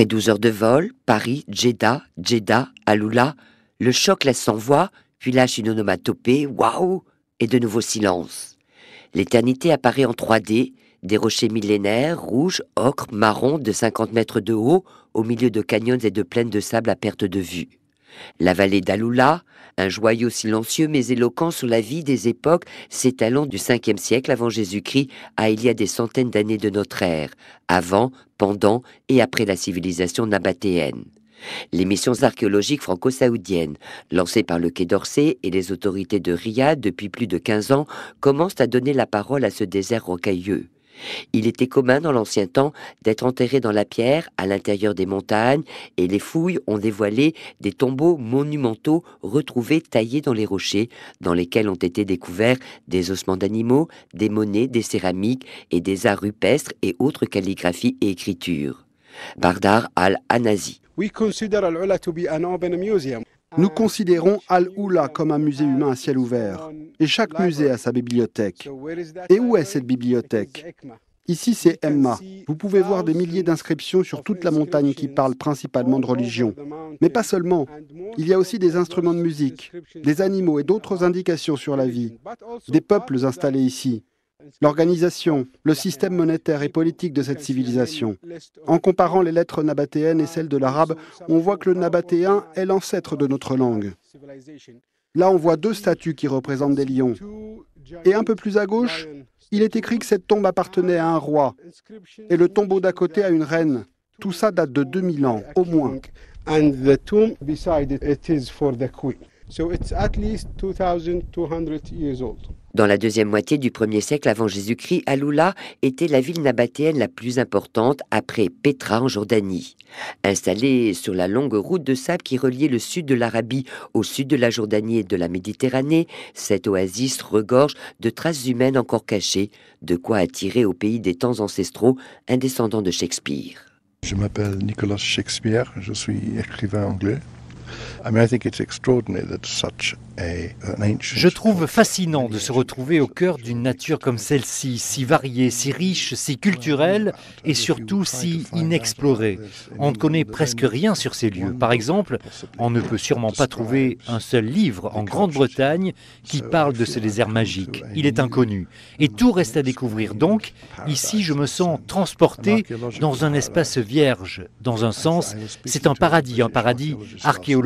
Après 12 heures de vol, Paris, Jeddah, Jeddah, Alula, le choc laisse sans voix, puis lâche une onomatopée, waouh, et de nouveau silence. L'éternité apparaît en 3D, des rochers millénaires, rouges, ocre, marron, de 50 mètres de haut, au milieu de canyons et de plaines de sable à perte de vue. La vallée d'Aloula, un joyau silencieux mais éloquent sur la vie des époques s'étalant du 5e siècle avant Jésus-Christ à il y a des centaines d'années de notre ère, avant, pendant et après la civilisation nabatéenne. Les missions archéologiques franco-saoudiennes, lancées par le Quai d'Orsay et les autorités de Riyad depuis plus de 15 ans, commencent à donner la parole à ce désert rocailleux. Il était commun dans l'ancien temps d'être enterré dans la pierre à l'intérieur des montagnes et les fouilles ont dévoilé des tombeaux monumentaux retrouvés taillés dans les rochers dans lesquels ont été découverts des ossements d'animaux, des monnaies, des céramiques et des arts rupestres et autres calligraphies et écritures. Bardar al-Anazi. Nous considérons Al-Oula comme un musée humain à ciel ouvert. Et chaque musée a sa bibliothèque. Et où est cette bibliothèque Ici, c'est Emma. Vous pouvez voir des milliers d'inscriptions sur toute la montagne qui parlent principalement de religion. Mais pas seulement. Il y a aussi des instruments de musique, des animaux et d'autres indications sur la vie. Des peuples installés ici l'organisation, le système monétaire et politique de cette civilisation. En comparant les lettres nabatéennes et celles de l'arabe, on voit que le nabatéen est l'ancêtre de notre langue. Là, on voit deux statues qui représentent des lions. Et un peu plus à gauche, il est écrit que cette tombe appartenait à un roi et le tombeau d'à côté à une reine. Tout ça date de 2000 ans, au moins. So it's at least 2200 years dans la deuxième moitié du 1er siècle avant Jésus-Christ, Aloula était la ville nabatéenne la plus importante après Petra en Jordanie. Installée sur la longue route de sable qui reliait le sud de l'Arabie au sud de la Jordanie et de la Méditerranée, cette oasis regorge de traces humaines encore cachées, de quoi attirer au pays des temps ancestraux un descendant de Shakespeare. Je m'appelle Nicolas Shakespeare, je suis écrivain anglais. Je trouve fascinant de se retrouver au cœur d'une nature comme celle-ci, si variée, si riche, si culturelle et surtout si inexplorée. On ne connaît presque rien sur ces lieux. Par exemple, on ne peut sûrement pas trouver un seul livre en Grande-Bretagne qui parle de ce désert magique. Il est inconnu. Et tout reste à découvrir. Donc, ici, je me sens transporté dans un espace vierge. Dans un sens, c'est un paradis, un paradis archéologique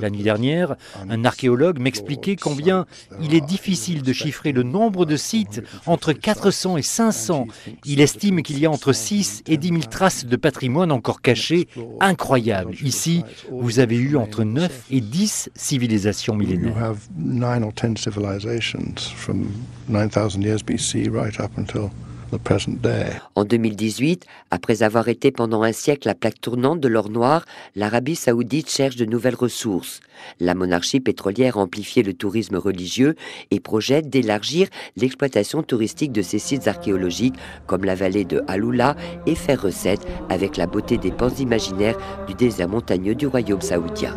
L'année dernière, un archéologue m'expliquait combien il est difficile de chiffrer le nombre de sites entre 400 et 500. Il estime qu'il y a entre 6 et 10 000 traces de patrimoine encore cachées, incroyable. Ici, vous avez eu entre 9 et 10 civilisations millénaires. 9,000 BC right up en 2018, après avoir été pendant un siècle la plaque tournante de l'or noir, l'Arabie saoudite cherche de nouvelles ressources. La monarchie pétrolière a le tourisme religieux et projette d'élargir l'exploitation touristique de ses sites archéologiques comme la vallée de Alula et faire recette avec la beauté des pans imaginaires du désert montagneux du royaume saoudien.